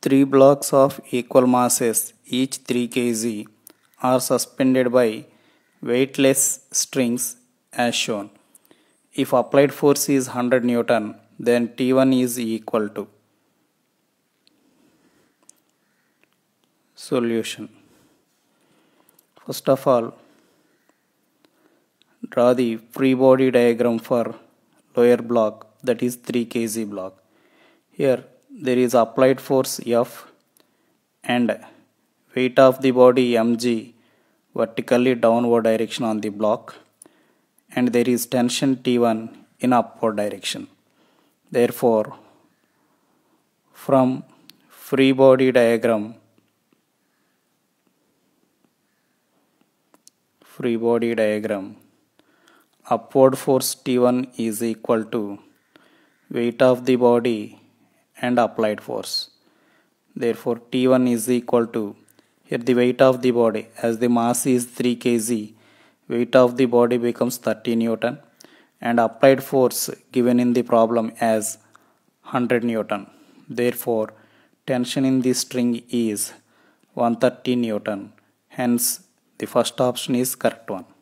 Three blocks of equal masses, each 3 kg, are suspended by weightless strings as shown. If applied force is 100 Newton, then T1 is equal to solution. First of all, draw the free body diagram for lower block that is 3 kg block. Here there is applied force F and weight of the body mg vertically downward direction on the block and there is tension T1 in upward direction. Therefore, from free body diagram, free body diagram, upward force T1 is equal to weight of the body and applied force. Therefore, T1 is equal to here the weight of the body as the mass is 3 kg, weight of the body becomes 30 Newton and applied force given in the problem as 100 Newton. Therefore, tension in the string is 130 Newton. Hence, the first option is correct one.